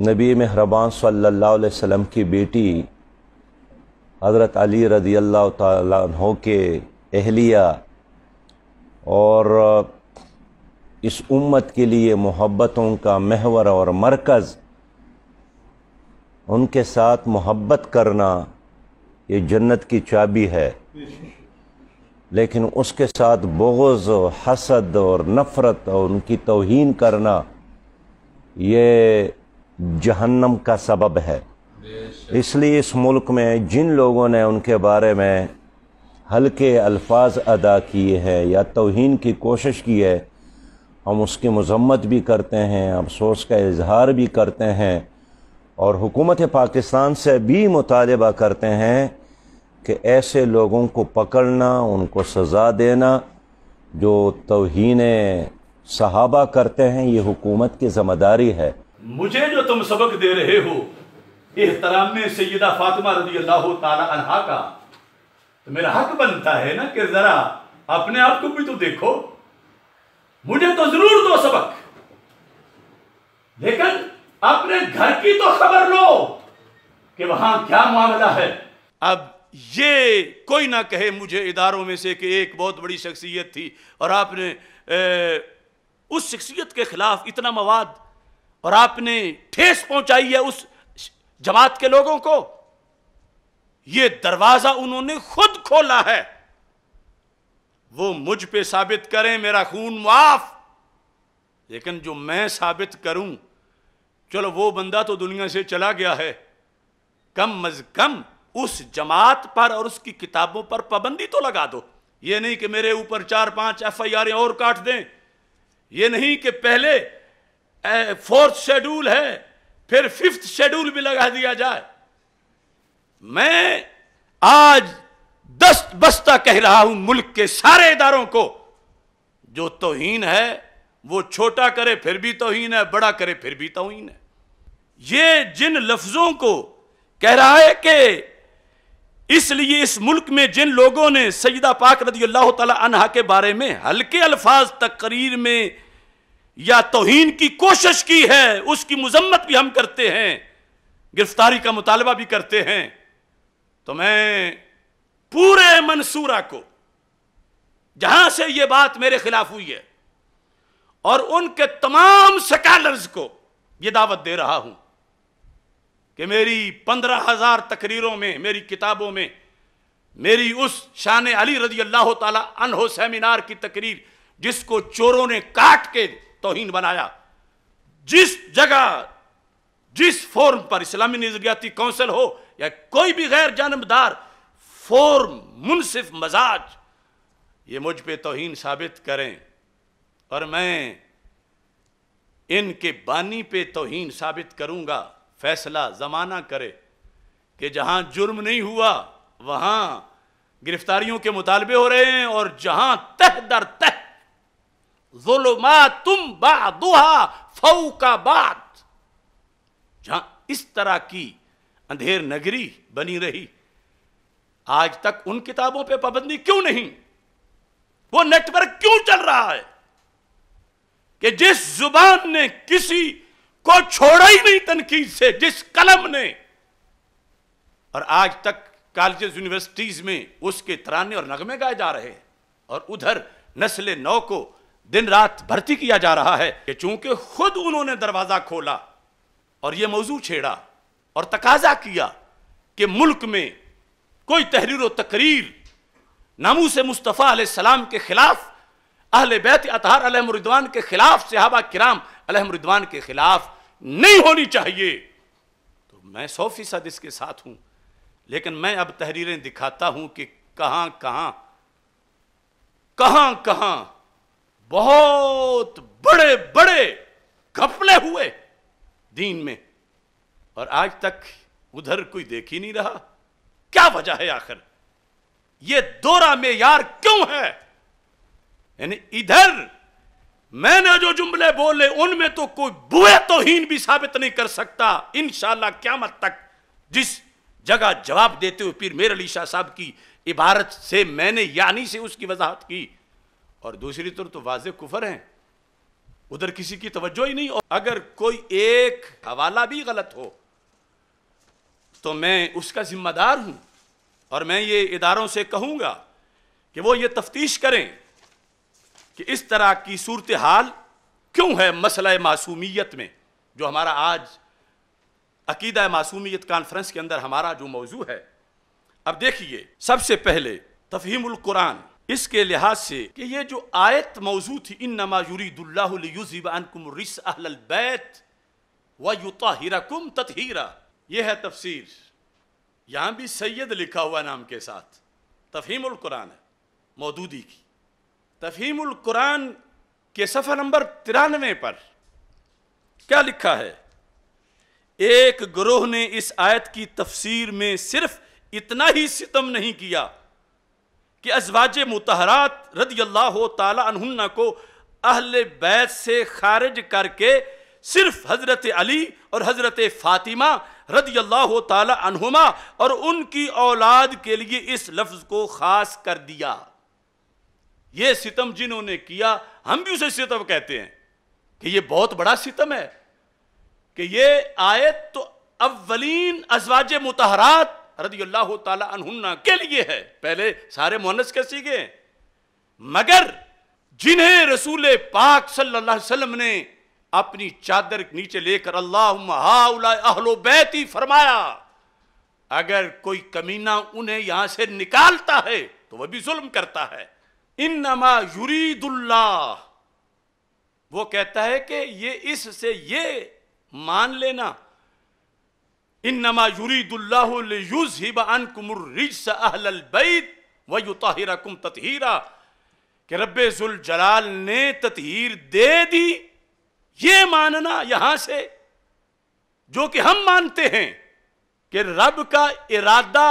नबी महरबान सल्लल्लाहु अलैहि वसल्लम की बेटी हज़रत अली रदी अल्लाह तहो के अहलिया और इस उम्मत के लिए मोहब्बतों का महवर और मरकज़ उनके साथ मोहब्बत करना ये जन्नत की चाबी है लेकिन उसके साथ बोगज़ हसद और नफ़रत और उनकी तोहन करना ये जहन्नम का सबब है इसलिए इस मुल्क में जिन लोगों ने उनके बारे में हल्के अल्फाज अदा किए हैं या तोहन की कोशिश की है हम उसकी मजम्मत भी करते हैं अफसोस का इजहार भी करते हैं और हुकूमत पाकिस्तान से भी मुतालबा करते हैं कि ऐसे लोगों को पकड़ना उनको सज़ा देना जो तोहन सहाबा करते हैं ये हुकूमत की ज़िम्मेदारी है मुझे जो तुम सबक दे रहे हो एहतराम में सैदा फातिमा रजी अल्लाह तहा का तो मेरा हक बनता है ना कि जरा अपने आप को भी तो देखो मुझे तो जरूर दो सबक लेकिन अपने घर की तो खबर लो कि वहां क्या मामला है अब ये कोई ना कहे मुझे इदारों में से कि एक बहुत बड़ी शख्सियत थी और आपने ए, उस शख्सियत के खिलाफ इतना मवाद और आपने ठेस पहुंचाई है उस जमात के लोगों को यह दरवाजा उन्होंने खुद खोला है वो मुझ पे साबित करें मेरा खून माफ लेकिन जो मैं साबित करूं चलो वो बंदा तो दुनिया से चला गया है कम अज कम उस जमात पर और उसकी किताबों पर पाबंदी तो लगा दो ये नहीं कि मेरे ऊपर चार पांच एफ आई आर और काट दें ये नहीं कि पहले फोर्थ शेड्यूल है फिर फिफ्थ शेड्यूल भी लगा दिया जाए मैं आज दस बस्ता कह रहा हूं मुल्क के सारे इदारों को जो तोहीन है वो छोटा करे फिर भी तोहीन है बड़ा करे फिर भी तोहीन है ये जिन लफ्जों को कह रहा है कि इसलिए इस मुल्क में जिन लोगों ने सईदा पाक रजी अल्लाह तला के बारे में हल्के अल्फाज तकरीर में या तोहन की कोशिश की है उसकी मजम्मत भी हम करते हैं गिरफ्तारी का मुतालबा भी करते हैं तो मैं पूरे मंसूरा को जहां से यह बात मेरे खिलाफ हुई है और उनके तमाम स्कॉलर्स को यह दावत दे रहा हूं कि मेरी पंद्रह हजार तकरीरों में मेरी किताबों में मेरी उस शान अली रजी अल्लाह अनहो सेमिनार की तकरीर जिसको चोरों ने काट के तोहिन बनाया जिस जगह जिस फोर्म पर इस्लामी नजरियाती कौंसिल हो या कोई भी गैर जानबदार फोर्म मुनसिफ मजाज ये मुझ पर तोहन साबित करें और मैं इनके बानी पे तोहन साबित करूंगा फैसला ज़माना करे कि जहां जुर्म नहीं हुआ वहां गिरफ्तारियों के मुतालबे हो रहे हैं और जहां तह दर तह तुम बादुहा का बात जहां इस तरह की अंधेर नगरी बनी रही आज तक उन किताबों पे पाबंदी क्यों नहीं वो नेटवर्क क्यों चल रहा है कि जिस जुबान ने किसी को छोड़ा ही नहीं तनकीद से जिस कलम ने और आज तक कॉलेजेस यूनिवर्सिटीज में उसके तराने और नगमे गाए जा रहे हैं और उधर नस्ल नौ को दिन रात भर्ती किया जा रहा है कि चूंकि खुद उन्होंने दरवाज़ा खोला और यह मौजू छेड़ा और तकाजा किया कि मुल्क में कोई तहरीर तकरीर नामू से मुस्तफ़ा सलाम के ख़िलाफ़ अहल बैत अतहार अलहमरिद्वान के ख़िलाफ़ सिहाबा किराम अलहमरिदवान के ख़िलाफ़ नहीं होनी चाहिए तो मैं सौ फीसद इसके साथ हूं लेकिन मैं अब तहरीरें दिखाता हूं कि कहां कहां कहां कहां बहुत बड़े बड़े घपले हुए दीन में और आज तक उधर कोई देख ही नहीं रहा क्या वजह है आखिर ये दौरा में यार क्यों है यानी इधर मैंने जो जुमले बोले उनमें तो कोई बुए हीन भी साबित नहीं कर सकता इनशाला क्या मत तक जिस जगह जवाब देते हुए पीर मेर अली शाह साहब की इबारत से मैंने यानी से उसकी वजाहत की और दूसरी तरफ तो वाज कुफर हैं उधर किसी की तवज्जो ही नहीं और अगर कोई एक हवाला भी गलत हो तो मैं उसका जिम्मेदार हूँ और मैं ये इदारों से कहूँगा कि वो ये तफ्तीश करें कि इस तरह की सूरत हाल क्यों है मसला मासूमियत में जो हमारा आज अकीदा मासूमियत कॉन्फ्रेंस के अंदर हमारा जो मौजू है अब देखिए सबसे पहले तफहीमुल कुरान इसके लिहाज से कि ये जो आयत मौजूद थी इन नमा युरीदुल्लाबैत व युताहिरकुम ततहीरा ये है तफसीर यहाँ भी सैयद लिखा हुआ नाम के साथ तफहीमुल कुरान है मौदूदी की तफहीमुल कुरान के सफर नंबर तिरानवे पर क्या लिखा है एक ग्रोह ने इस आयत की तफसीर में सिर्फ इतना ही सितम नहीं किया कि अजवाज मतहरात रदी अल्लाह तन्ना को अहल बैत से खारिज करके सिर्फ हज़रत अली और हज़रत फ़ातिमा रदी अल्लाह तहुमा और उनकी औलाद के लिए इस लफ्ज़ को ख़ास कर दिया ये सितम जिन्होंने किया हम भी उसे सितम कहते हैं कि ये बहुत बड़ा सितम है कि ये आयत तो अवलीन अजवाज मतहरात रदी अल्लाह तहन्ना के लिए है पहले सारे मोहनस के सीखे मगर जिन्हें रसूल पाक सल्लाम ने अपनी चादर नीचे लेकर अल्लाह बैती फरमाया अगर कोई कमीना उन्हें यहां से निकालता है तो वह भी जुल्म करता है इन नमा युरीदुल्ला वो कहता है कि ये इससे ये मान लेना इन नमा यूरीदुल्लाज हिबान कुमरबैत जलाल ने ततहीर दे दी ये मानना यहां से जो कि हम मानते हैं कि रब का इरादा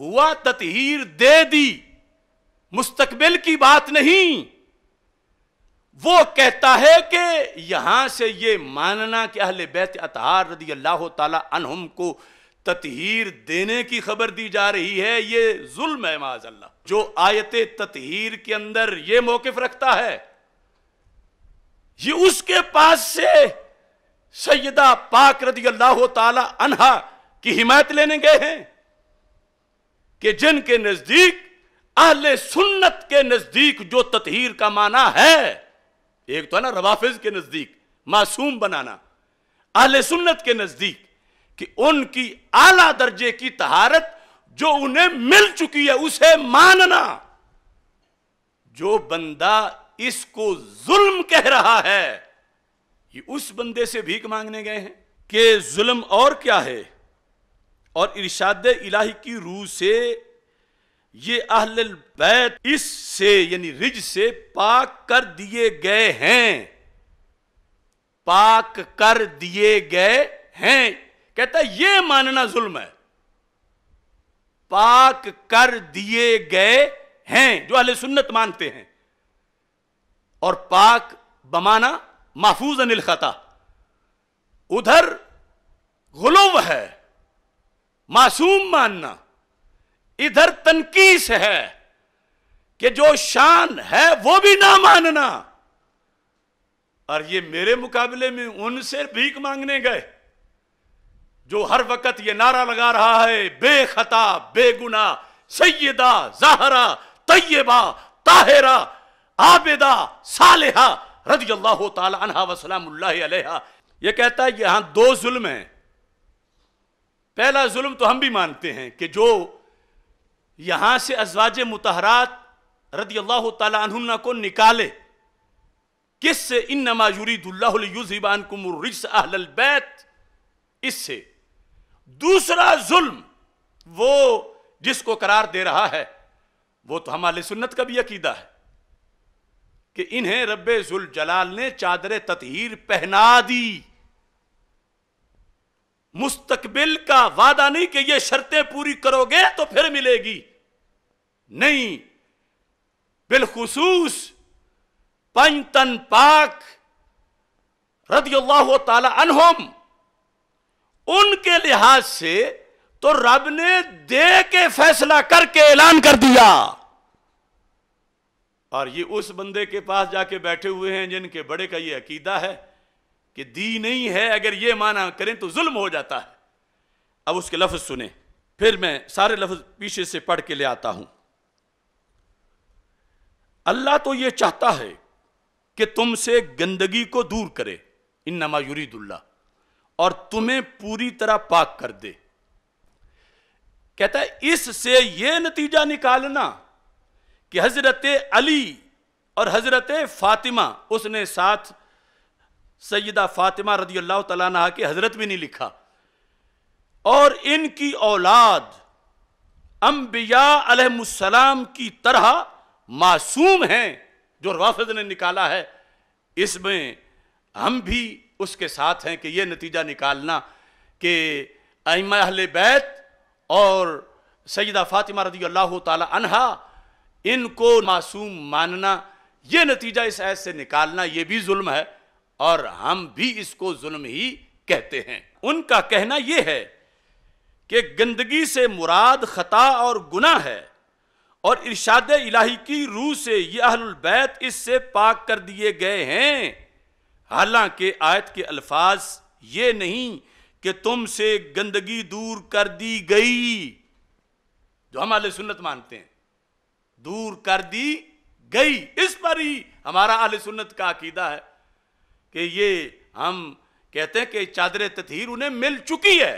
हुआ ततहीर दे दी मुस्तकबिल की बात नहीं वो कहता है कि यहां से ये मानना कि अहल बैत अतहार रदी अल्लाह तहम को ततहीर देने की खबर दी जा रही है ये जुल्म है अल्लाह जो आयत ततहीर के अंदर ये मौकफ रखता है ये उसके पास से सैदा पाक रदी अल्लाह तहा की हिमायत लेने गए हैं कि जिनके नजदीक अहले सुन्नत के नजदीक जो ततहीर का माना है एक तो है ना रवाफिज के नज़दीक मासूम बनाना अहल सुन्नत के नज़दीक कि उनकी आला दर्जे की तहारत जो उन्हें मिल चुकी है उसे मानना जो बंदा इसको जुल्म कह रहा है ये उस बंदे से भीख मांगने गए हैं कि जुल्म और क्या है और इर्शाद इलाही की रूह से ये अहल बैत इससे यानी रिज से पाक कर दिए गए हैं पाक कर दिए गए हैं कहता ये मानना जुल्म है पाक कर दिए गए हैं जो अहल सुन्नत मानते हैं और पाक बमाना महफूज अनिल खता उधर गुलव है मासूम मानना इधर तनकीस है कि जो शान है वो भी ना मानना और ये मेरे मुकाबले में उनसे भीख मांगने गए जो हर वक्त ये नारा लगा रहा है बेखता बेगुना सैयदा जहरा तय्यबा ताहिरा आबेदा सालेहा रज अल्लाह ये कहता है यहां दो जुल्म है पहला जुल्म तो हम भी मानते हैं कि जो यहां से अजवाज मुतहरात रदी अल्लाह तला को निकाले किस से इन नमाजूरीदुल्लाबान कुमरिस बैत इससे दूसरा जुल्म वो जिसको करार दे रहा है वो तो हमारे सुन्नत का भी अकीदा है कि इन्हें रब्बे जुल जलाल ने चादर ततहीर पहना दी मुस्तकबिल का वादा नहीं कि ये शर्तें पूरी करोगे तो फिर मिलेगी नहीं बिलखसूस पंचतन पाक रदियल्लाहु ताला उनके लिहाज से तो रब ने दे के फैसला करके ऐलान कर दिया और ये उस बंदे के पास जाके बैठे हुए हैं जिनके बड़े का ये अकीदा है कि दी नहीं है अगर ये माना करें तो जुल्म हो जाता है अब उसके लफ्ज सुने फिर मैं सारे लफ्ज पीछे से पढ़ के ले आता हूं अल्लाह तो ये चाहता है कि तुमसे गंदगी को दूर करे इन नमा यूरीदुल्ला और तुम्हें पूरी तरह पाक कर दे कहता है इससे यह नतीजा निकालना कि हजरत अली और हजरत फातिमा उसने साथ सयदा फातिमा रदी अल्लाह तला की हजरत भी नहीं लिखा और इनकी औलाद अम्बिया की तरह मासूम हैं जो राफिज ने निकाला है इसमें हम भी उसके साथ हैं कि यह नतीजा निकालना कि अहल बैत और सैदा फातिमा रदी अल्लाह तहा इनको मासूम मानना ये नतीजा इस ऐस से निकालना ये भी जुल्म है और हम भी इसको जुल्म ही कहते हैं उनका कहना यह है कि गंदगी से मुराद खता और गुना है और इर्शाद इलाही की रूह से यह अहलबैत इससे पाक कर दिए गए हैं हालांकि आयत के अल्फाज ये नहीं कि तुमसे गंदगी दूर कर दी गई जो हम आल सुन्नत मानते हैं दूर कर दी गई इस पर ही हमारा आल सुन्नत का अकीदा है कि ये हम कहते हैं कि चादर तथहर उन्हें मिल चुकी है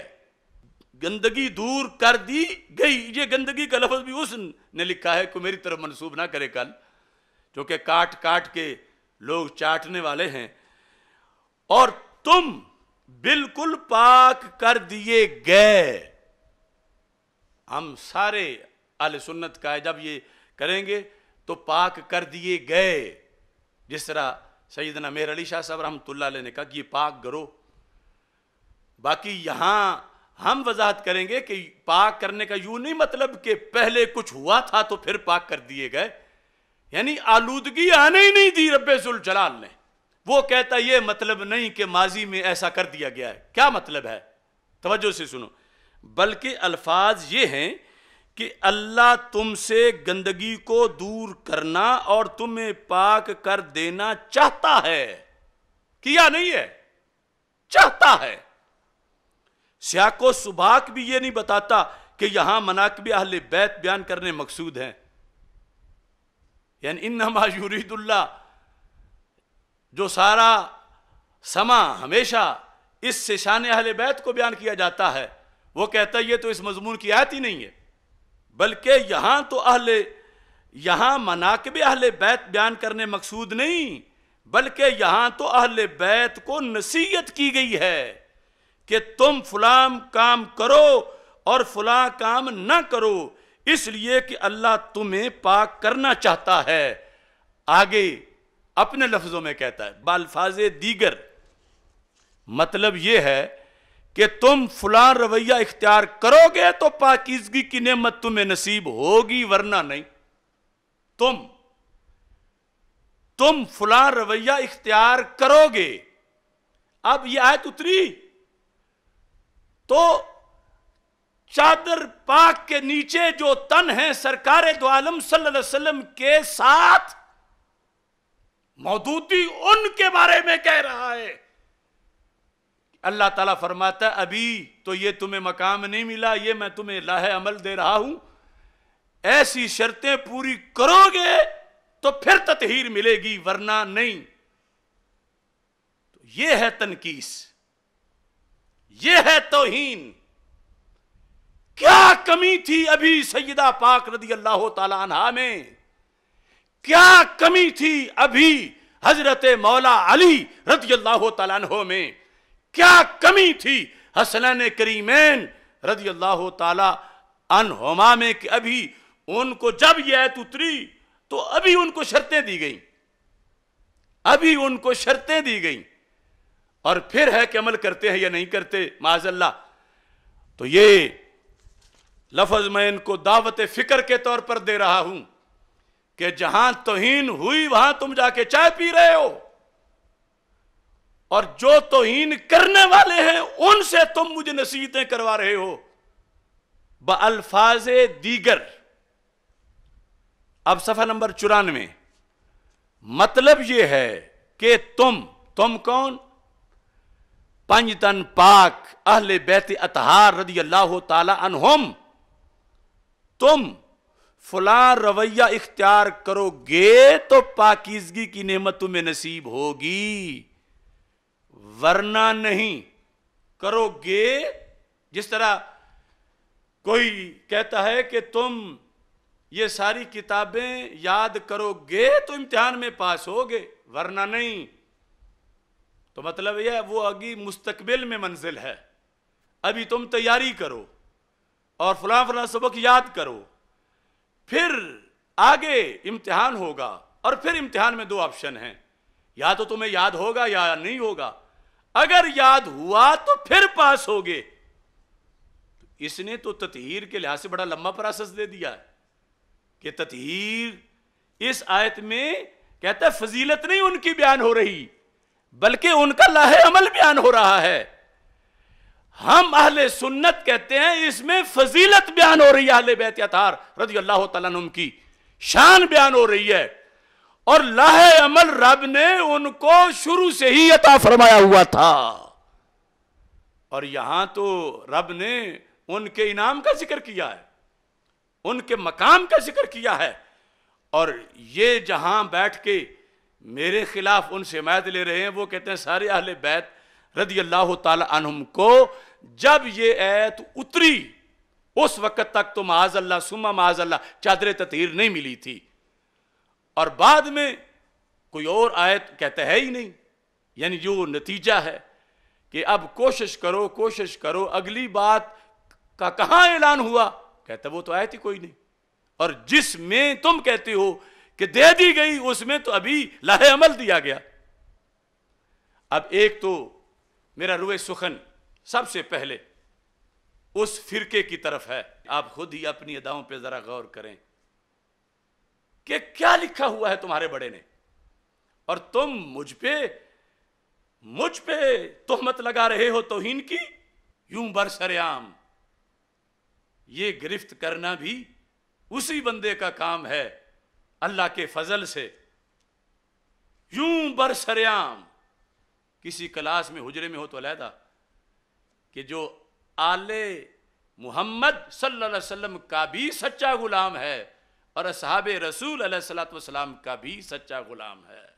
गंदगी दूर कर दी गई ये गंदगी का लफ्ज़ भी उसने लिखा है को मेरी तरफ मनसूब ना करे कल क्योंकि काट काट के लोग चाटने वाले हैं और तुम बिल्कुल पाक कर दिए गए हम सारे अल सुन्नत का जब ये करेंगे तो पाक कर दिए गए जिस तरह सईदना मेर अली शाह साहब रहमतुल्ला ने कहा कि ये पाक करो बाकी यहां हम वजाहत करेंगे कि पाक करने का यूं नहीं मतलब कि पहले कुछ हुआ था तो फिर पाक कर दिए गए यानी आलूदगी आने ही नहीं दी रब्बुल जलाल ने वो कहता ये मतलब नहीं कि माजी में ऐसा कर दिया गया है क्या मतलब है तोज्जो से सुनो बल्कि अल्फाज ये हैं कि अल्लाह तुमसे गंदगी को दूर करना और तुम्हें पाक कर देना चाहता है किया नहीं है चाहता है को सुबाक भी ये नहीं बताता कि यहां मनाकबी अहले बैत बयान करने मकसूद हैं यानी इन नमाजुरीदुल्ला जो सारा समा हमेशा इस शान अहल बैत को बयान किया जाता है वो कहता है ये तो इस मजमून की आयत ही नहीं है बल्कि यहाँ तो अहले यहाँ मनाकब अहल बैत बयान करने मकसूद नहीं बल्कि यहाँ तो अहल बैत को नसीहत की गई है कि तुम फलाम काम करो और फलां काम ना करो इसलिए कि अल्लाह तुम्हें पाक करना चाहता है आगे अपने लफ्ज़ों में कहता है बालफाज दीगर मतलब ये है कि तुम फुला रवैया इख्तियार करोगे तो पाकिजगी की नेमत तुम्हें नसीब होगी वरना नहीं तुम तुम फुला रवैया इख्तियार करोगे अब यह आयत उतरी तो चादर पाक के नीचे जो तन है सरकार दो आलम सल्लम के साथ मौदूदी उनके बारे में कह रहा है अल्लाह ताला फरमाता है अभी तो ये तुम्हें मकाम नहीं मिला ये मैं तुम्हें लाह अमल दे रहा हूं ऐसी शर्तें पूरी करोगे तो फिर ततहीर मिलेगी वरना नहीं तो ये है तनकीस ये है तोहीन क्या कमी थी अभी सैदा पाक रदी अल्लाह तला में क्या कमी थी अभी हजरत मौला अली रदी अल्लाह तला में क्या कमी थी हसनैन करीमैन रजी अल्लाह ताला में कि अभी उनको जब यह आयत उतरी तो अभी उनको शर्तें दी गई अभी उनको शर्तें दी गई और फिर है कि अमल करते हैं या नहीं करते माजल्ला तो ये लफज मैं इनको दावत फिक्र के तौर पर दे रहा हूं कि जहां तोहन हुई वहां तुम जाके चाय पी रहे हो और जो इन करने वाले हैं उनसे तुम मुझे नसीहतें करवा रहे हो अल्फाज दीगर अब सफा नंबर चुरानवे मतलब यह है कि तुम तुम कौन पंजतन पाक अहल बैत अतहार रदी अल्लाह तम तुम फुला रवैया इख्तियार करोगे तो पाकिजगी की नेमत तुम्हें नसीब होगी वरना नहीं करोगे जिस तरह कोई कहता है कि तुम ये सारी किताबें याद करोगे तो इम्तिहान में पास होगे वरना नहीं तो मतलब यह वो अगी मुस्तकबिल में मंजिल है अभी तुम तैयारी करो और फलां फलां सबक याद करो फिर आगे इम्तिहान होगा और फिर इम्तिहान में दो ऑप्शन हैं या तो तुम्हें याद होगा या नहीं होगा अगर याद हुआ तो फिर पास हो गए इसने तो ततहीर के लिहाज से बड़ा लंबा प्रोसेस दे दिया है कि ततहीर इस आयत में कहता है फजीलत नहीं उनकी बयान हो रही बल्कि उनका लाहे अमल बयान हो रहा है हम अहले सुन्नत कहते हैं इसमें फजीलत बयान हो रही है अहले बैत यथार रजी अल्लाह तला की शान बयान हो रही है और लाह अमल रब ने उनको शुरू से ही अता फरमाया हुआ था और यहां तो रब ने उनके इनाम का जिक्र किया है उनके मकाम का जिक्र किया है और ये जहां बैठ के मेरे खिलाफ उनसे मैद ले रहे हैं वो कहते हैं सारे अहल बैत रदी अल्लाह तुम को जब ये ऐत उतरी उस वक़्त तक तो माज अल्लाह सुमा माज अल्लाह चादर ततीर नहीं मिली थी और बाद में कोई और आयत कहता है ही नहीं यानी जो नतीजा है कि अब कोशिश करो कोशिश करो अगली बात का कहां ऐलान हुआ कहता वो तो आयत ही कोई नहीं और जिसमें तुम कहते हो कि दे दी गई उसमें तो अभी लाहे अमल दिया गया अब एक तो मेरा रुए सुखन सबसे पहले उस फिरके की तरफ है आप खुद ही अपनी अदाओं पे ज़रा गौर करें कि क्या लिखा हुआ है तुम्हारे बड़े ने और तुम मुझ पे मुझ पे तोहमत लगा रहे हो तो की यूं बरसरेआम ये गिरफ्त करना भी उसी बंदे का काम है अल्लाह के फजल से यूं बरसरेआम किसी क्लास में हुजरे में हो तो अलहदा कि जो आले मोहम्मद सल्लल्लाहु अलैहि वसल्लम का भी सच्चा गुलाम है और साहब रसूल सलाम का भी सच्चा गुलाम है